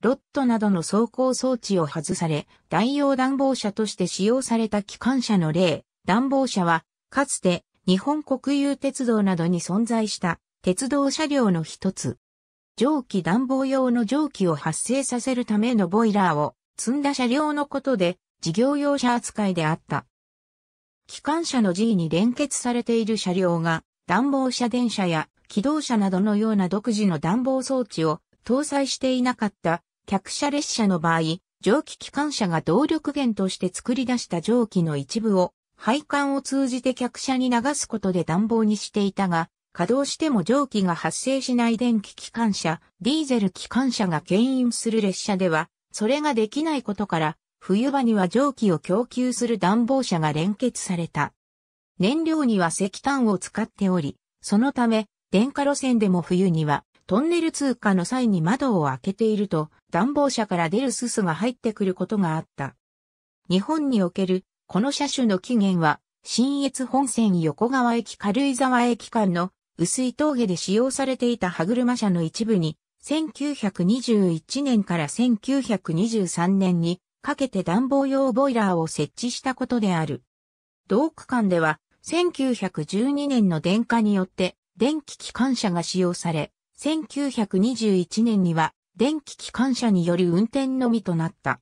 ロットなどの走行装置を外され、代用暖房車として使用された機関車の例、暖房車は、かつて日本国有鉄道などに存在した鉄道車両の一つ。蒸気暖房用の蒸気を発生させるためのボイラーを積んだ車両のことで事業用車扱いであった。機関車の G に連結されている車両が暖房車電車や機動車などのような独自の暖房装置を搭載していなかった客車列車の場合、蒸気機関車が動力源として作り出した蒸気の一部を配管を通じて客車に流すことで暖房にしていたが、稼働しても蒸気が発生しない電気機関車、ディーゼル機関車が牽引する列車では、それができないことから、冬場には蒸気を供給する暖房車が連結された。燃料には石炭を使っており、そのため、電化路線でも冬にはトンネル通過の際に窓を開けていると、暖房車から出るすすが入ってくることがあった。日本における、この車種の起源は、新越本線横川駅軽井沢駅間の薄い峠で使用されていた歯車車の一部に、1921年から1923年にかけて暖房用ボイラーを設置したことである。同区間では1912年の電化によって電気機関車が使用され、1921年には電気機関車により運転のみとなった。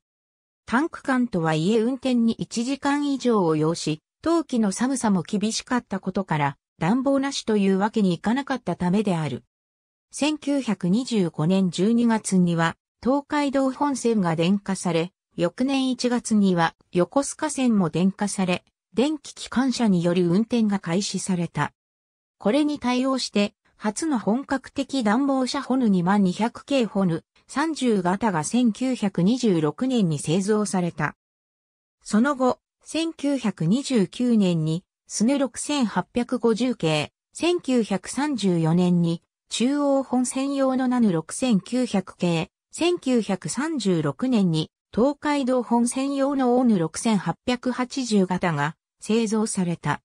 タンク間とはいえ運転に1時間以上を要し、冬季の寒さも厳しかったことから、暖房なしというわけにいかなかったためである。1925年12月には、東海道本線が電化され、翌年1月には横須賀線も電化され、電気機関車による運転が開始された。これに対応して、初の本格的暖房車ホヌ2万200系ホヌ30型が1926年に製造された。その後、1929年にスネ6850系、1934年に中央本線用のナヌ6900系、1936年に東海道本線用のオーヌ6880型が製造された。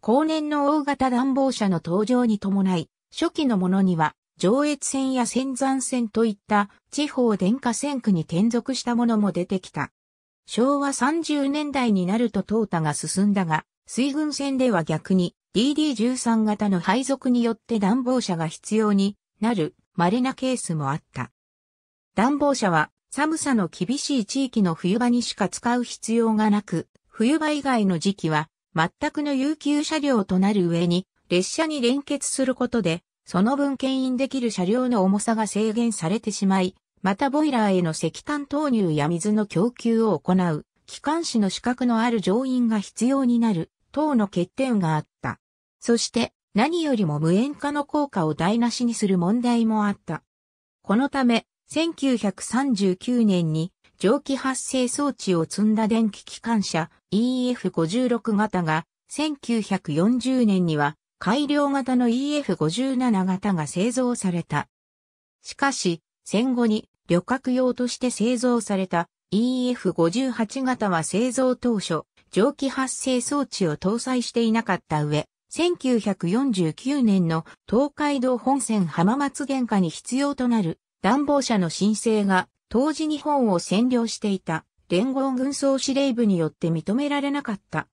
後年の大型暖房車の登場に伴い、初期のものには、上越線や仙山線といった地方電化線区に転属したものも出てきた。昭和30年代になると淘汰が進んだが、水軍線では逆に DD13 型の配属によって暖房車が必要になる稀なケースもあった。暖房車は寒さの厳しい地域の冬場にしか使う必要がなく、冬場以外の時期は全くの有給車両となる上に列車に連結することで、その分牽引できる車両の重さが制限されてしまい、またボイラーへの石炭投入や水の供給を行う、機関士の資格のある乗員が必要になる、等の欠点があった。そして、何よりも無塩化の効果を台無しにする問題もあった。このため、1939年に蒸気発生装置を積んだ電気機関車 EF56 型が1940年には改良型の EF57 型が製造された。しかし、戦後に旅客用として製造された EF58 型は製造当初、蒸気発生装置を搭載していなかった上、1949年の東海道本線浜松原下に必要となる暖房車の申請が当時日本を占領していた連合軍総司令部によって認められなかった。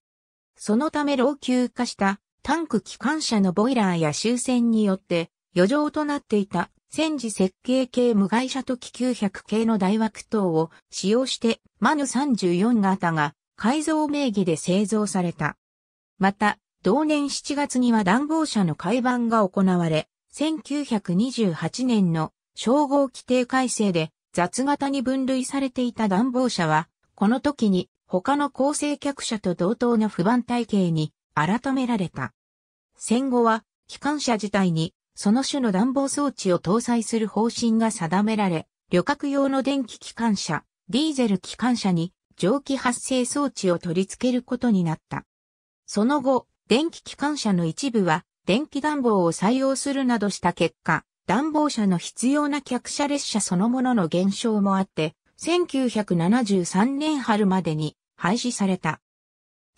そのため老朽化したタンク機関車のボイラーや終戦によって余剰となっていた戦時設計系無害者と機900系の大枠等を使用してマヌ34型が改造名義で製造された。また、同年7月には暖房車の改版が行われ、1928年の称号規定改正で雑型に分類されていた暖房車は、この時に他の構成客車と同等の不安体系に改められた。戦後は、機関車自体に、その種の暖房装置を搭載する方針が定められ、旅客用の電気機関車、ディーゼル機関車に蒸気発生装置を取り付けることになった。その後、電気機関車の一部は電気暖房を採用するなどした結果、暖房車の必要な客車列車そのものの減少もあって、1973年春までに廃止された。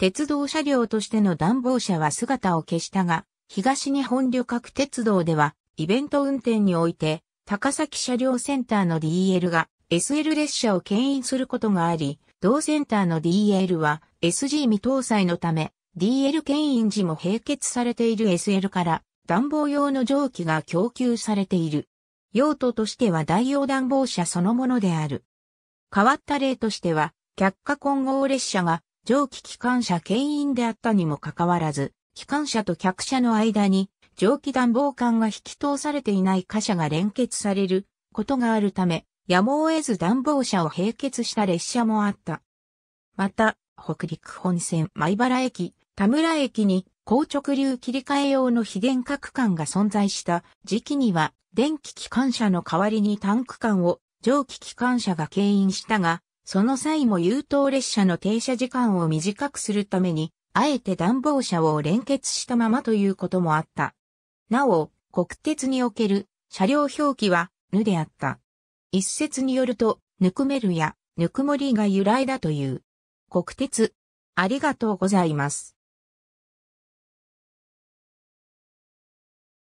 鉄道車両としての暖房車は姿を消したが、東日本旅客鉄道では、イベント運転において、高崎車両センターの DL が SL 列車を牽引することがあり、同センターの DL は SG 未搭載のため、DL 牽引時も併結されている SL から暖房用の蒸気が供給されている。用途としては代用暖房車そのものである。変わった例としては、却下混合列車が蒸気機関車牽引であったにもかかわらず、機関車と客車の間に蒸気暖房管が引き通されていない貨車が連結されることがあるため、やむを得ず暖房車を併結した列車もあった。また、北陸本線米原駅、田村駅に高直流切り替え用の非電化区間が存在した時期には電気機関車の代わりにタンク間を蒸気機関車が牽引したが、その際も優等列車の停車時間を短くするために、あえて暖房車を連結したままということもあった。なお、国鉄における車両表記は、ぬであった。一説によると、ぬくめるや、ぬくもりが由来だという。国鉄、ありがとうございます。